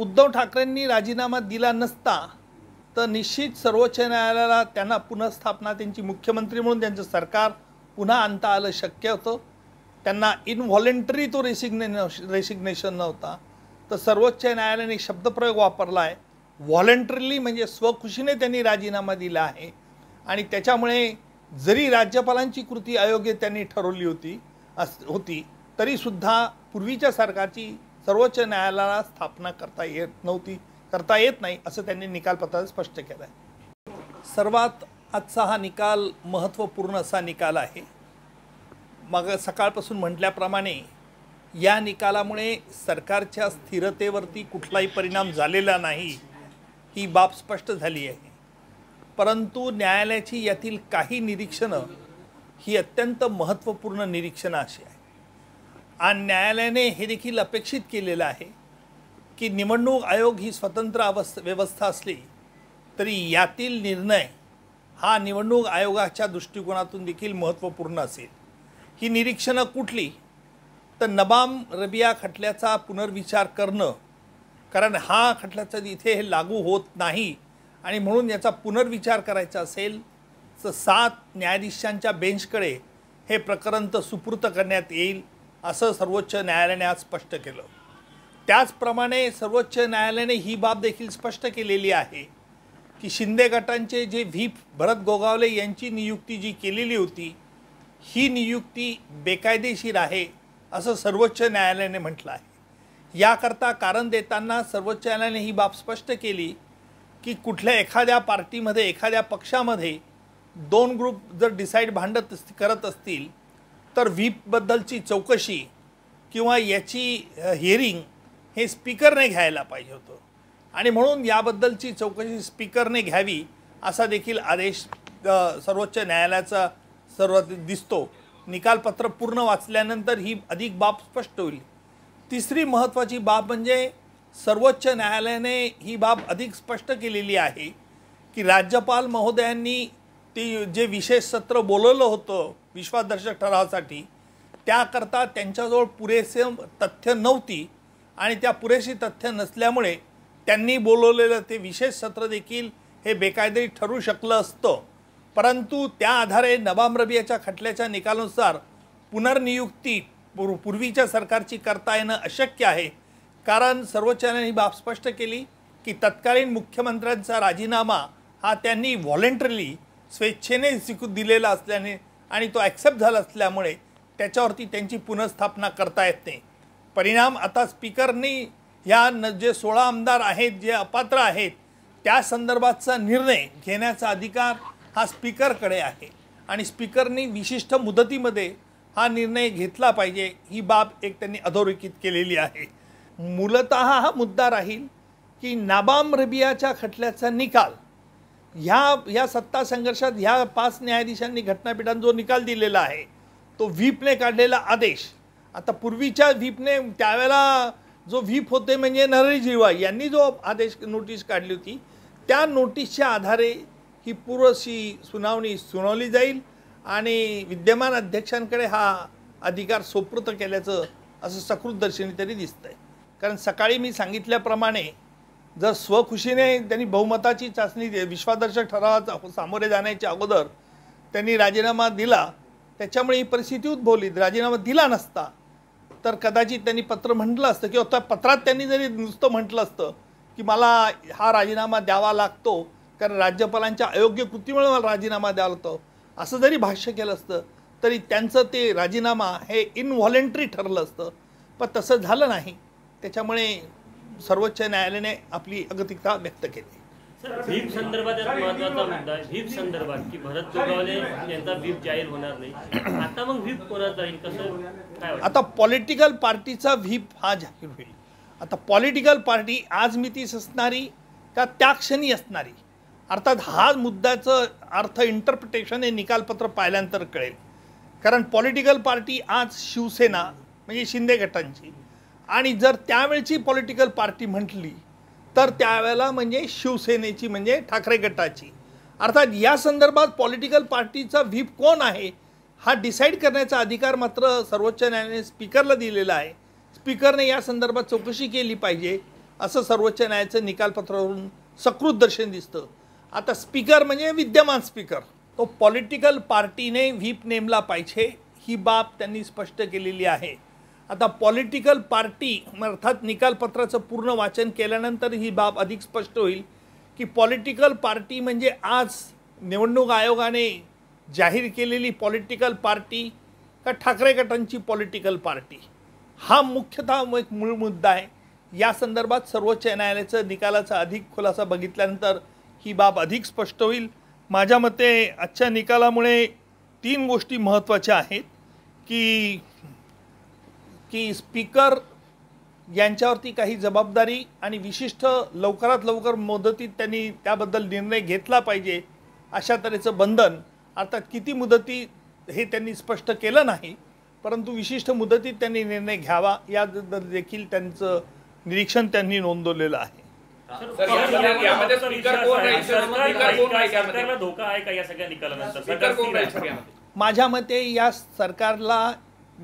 उद्धव ठाकरेंनी राजीनामा दिला नसता तर निश्चित सर्वोच्च न्यायालयाला त्यांना पुनर्स्थापना त्यांची मुख्यमंत्री म्हणून त्यांचं सरकार पुन्हा आणता आलं शक्य होतं त्यांना इनव्हॉलेंटरी तो रेसिग्ने रेसिग्नेशन नव्हता तर सर्वोच्च न्यायालयाने शब्दप्रयोग वापरला आहे व्हॉलेंटरीली म्हणजे स्वखुशीने त्यांनी राजीनामा दिला आहे आणि त्याच्यामुळे जरी राज्यपालांची कृती अयोग्य त्यांनी ठरवली होती अस होती तरीसुद्धा पूर्वीच्या सरकारची सर्वोच्च न्यायालयाला स्थापना करता येत नव्हती करता येत नाही असं त्यांनी निकालपत्रात स्पष्ट केलं आहे सर्वात आजचा हा निकाल महत्त्वपूर्ण असा निकाल आहे मग सकाळपासून म्हटल्याप्रमाणे या निकालामुळे सरकारच्या स्थिरतेवरती कुठलाही परिणाम झालेला नाही ही बाब स्पष्ट झाली आहे परंतु न्यायालयाची यातील काही निरीक्षणं ही अत्यंत महत्त्वपूर्ण निरीक्षणं अशी आहे आणि न्यायालयाने हे देखील अपेक्षित केलेलं आहे की निवडणूक आयोग ही स्वतंत्र अवस्थ व्यवस्था असली तरी यातील निर्णय हा निवडणूक आयोगाच्या दृष्टिकोनातून देखील महत्त्वपूर्ण असेल ही निरीक्षणं कुठली तर नबाम रबिया खटल्याचा पुनर्विचार करणं कारण हा खटल्याचं इथे हे लागू होत नाही आणि म्हणून याचा पुनर्विचार करायचा असेल तर सात न्यायाधीशांच्या बेंचकडे हे प्रकरण तर सुपूर्त करण्यात येईल असं सर्वोच्च न्यायालयाने आज स्पष्ट केलं त्याचप्रमाणे सर्वोच्च न्यायालयाने ही बाब देखील स्पष्ट केलेली आहे की शिंदे गटांचे जे व्हीप भरत गोगावले यांची नियुक्ती जी केलेली होती ही नियुक्ती बेकायदेशीर आहे असं सर्वोच्च न्यायालयाने म्हटलं आहे याकरता कारण देताना सर्वोच्च न्यायालयाने ही बाब स्पष्ट केली की कुठल्या एखाद्या पार्टीमध्ये एखाद्या पक्षामध्ये दोन ग्रुप जर डिसाईड भांडत करत असतील तर व्हीपबद्दलची चौकशी किंवा याची हिअरिंग हे स्पीकरने घ्यायला पाहिजे होतं आणि म्हणून याबद्दलची चौकशी स्पीकरने घ्यावी असा देखील आदेश सर्वोच्च न्यायालयाचा सर्व दिसतो निकालपत्र पूर्ण वाचल्यानंतर ही अधिक बाब स्पष्ट होईल तिसरी महत्त्वाची बाब म्हणजे सर्वोच्च न्यायालयाने ही बाब अधिक स्पष्ट केलेली आहे की राज्यपाल महोदयांनी ती जे विशेष सत्र बोलवलं होतं विश्वासदर्शक ठरावासाठी त्याकरता त्यांच्याजवळ पुरेसे तथ्य नव्हती आणि त्या पुरेशी तथ्य नसल्यामुळे त्यांनी बोलवलेलं ते विशेष सत्र देखील हे बेकायदेशीर ठरू शकलं असतं परंतु त्या आधारे नबाम रबियाच्या खटल्याच्या निकालानुसार पुनर्नियुक्ती पूर्व पूर्वीच्या सरकारची करता येणं अशक्य आहे कारण सर्वोच्च न्यायालयाने ही बाब स्पष्ट केली की तत्कालीन मुख्यमंत्र्यांचा राजीनामा हा त्यांनी व्हॉलेंटरली स्वेच्छेने स्वीकृत दिलेला असल्याने आणि तो ॲक्सेप्ट झाला असल्यामुळे त्याच्यावरती त्यांची पुनर्स्थापना करता येत नाही परिणाम आता स्पीकरनी ह्या न जे सोळा आमदार आहेत जे अपात्र आहेत त्या संदर्भातचा निर्णय घेण्याचा अधिकार हा स्पीकरकडे आहे आणि स्पीकरनी विशिष्ट मुदतीमध्ये हा निर्णय घेतला पाहिजे ही बाब एक त्यांनी अधोरेखित केलेली आहे मूलत हा मुद्दा राहील की नाबाम रबियाच्या खटल्याचा निकाल ह्या ह्या सत्ता संघर्षात ह्या पाच न्यायाधीशांनी घटनापीठानं जो निकाल दिलेला आहे तो व्हीपने काढलेला आदेश आता पूर्वीच्या व्हीपने त्यावेळेला जो व्हीप होते म्हणजे नरेश यांनी जो आदेश नोटीस काढली होती त्या नोटीसच्या आधारे ही पूर्वशी सुनावणी सुनावली जाईल आणि विद्यमान अध्यक्षांकडे हा अधिकार सोपृत केल्याचं असं सकृतदर्शनी तरी दिसतंय कारण सकाळी मी सांगितल्याप्रमाणे जर स्वखुशीने त्यांनी बहुमताची चाचणी विश्वादर्शक ठरावाचा सामोरे जाण्याच्या अगोदर त्यांनी राजीनामा दिला त्याच्यामुळे ही परिस्थिती उद्भवली राजीनामा दिला नसता तर कदाचित त्यांनी पत्र म्हटलं असतं किंवा त्या पत्रात त्यांनी जरी नुसतं म्हटलं असतं की मला हा राजीनामा द्यावा लागतो कारण राज्यपालांच्या अयोग्य कृतीमुळे मला राजीनामा द्यावा लागतो असं जरी भाष्य केलं असतं तरी त्यांचं ते राजीनामा हे इनव्हॉलेंट्री ठरलं असतं पण तसं झालं नाही त्याच्यामुळे सर्वोच्च न्यायालयाने आपली अगतिकता व्यक्त केली व्हीप संदर्भात मुद्दा आहे व्हीप संदर्भात की व्हीप होणार नाही आता मग व्हीप कसं काय आता पॉलिटिकल पार्टीचा व्हीप हा जाहीर होईल आता पॉलिटिकल पार्टी आज मितीस असणारी का त्या क्षणी असणारी अर्थात हा मुद्द्याचं अर्थ इंटरप्रिटेशन हे निकालपत्र पाहिल्यानंतर कळेल कारण पॉलिटिकल पार्टी आज शिवसेना म्हणजे शिंदे गटांची आणि जर त्यावेळची पॉलिटिकल पार्टी म्हटली तर त्यावेळेला म्हणजे शिवसेनेची म्हणजे ठाकरे गटाची अर्थात या संदर्भात पॉलिटिकल पार्टीचा व्हीप कोण आहे हा डिसाईड करण्याचा अधिकार मात्र सर्वोच्च न्यायालयाने स्पीकरला दिलेला आहे स्पीकरने या संदर्भात चौकशी केली पाहिजे असं सर्वोच्च न्यायालयाचं निकालपत्रावरून सकृत दर्शन दिसतं आता स्पीकर म्हणजे विद्यमान स्पीकर तो पॉलिटिकल पार्टीने व्हीप नेमला पाहिजे ही बाब त्यांनी स्पष्ट केलेली आहे आता पॉलिटिकल पार्टी अर्थात निकालपत्राचं पूर्ण वाचन केल्यानंतर ही बाब अधिक स्पष्ट होईल की पॉलिटिकल पार्टी म्हणजे आज निवडणूक आयोगाने जाहीर केलेली पॉलिटिकल पार्टी का ठाकरे गटांची पॉलिटिकल पार्टी हा मुख्यतः एक मूळ मुद्दा आहे या संदर्भात सर्वोच्च न्यायालयाचं निकालाचा अधिक खुलासा बघितल्यानंतर ही बाब अधिक स्पष्ट होईल माझ्या मते आजच्या निकालामुळे तीन गोष्टी महत्त्वाच्या आहेत की की स्पीकर यांच्यावरती काही जबाबदारी आणि विशिष्ट लवकरात लवकर मुदतीत त्यांनी त्याबद्दल निर्णय घेतला पाहिजे अशा तऱ्हेचं बंधन अर्थात किती मुदती हे त्यांनी स्पष्ट केलं नाही परंतु विशिष्ट मुदतीत त्यांनी निर्णय घ्यावा याबद्दल देखील त्यांचं निरीक्षण त्यांनी नोंदवलेलं आहे माझ्या मते या सरकारला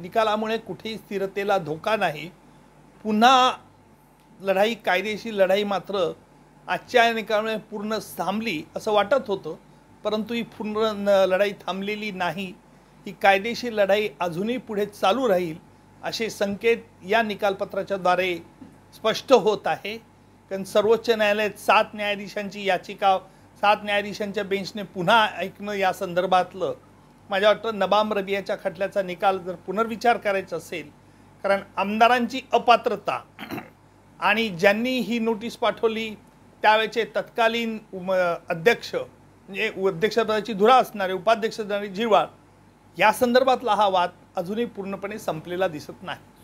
निकालामुळे कुठेही स्थिरतेला धोका नाही पुन्हा लढाई कायदेशीर लढाई मात्र आजच्या निकालामुळे पूर्ण थांबली असं वाटत होतं परंतु ही पूर्ण लढाई थांबलेली नाही ही कायदेशीर लढाई अजूनही पुढे चालू राहील असे संकेत या निकालपत्राच्याद्वारे स्पष्ट होत आहे कारण सर्वोच्च न्यायालयात सात न्यायाधीशांची याचिका सात न्यायाधीशांच्या बेंचने पुन्हा ऐकणं या संदर्भातलं माझ्या वाटतं नबाम रबियाच्या खटल्याचा निकाल जर पुनर्विचार करायचा असेल कारण आमदारांची अपात्रता आणि ज्यांनी ही नोटीस पाठवली त्यावेळेचे तत्कालीन अध्यक्ष म्हणजे अध्यक्षपदाची धुरा असणारे उपाध्यक्ष असणारे जिवाळ या संदर्भातला हा वाद अजूनही पूर्णपणे संपलेला दिसत नाही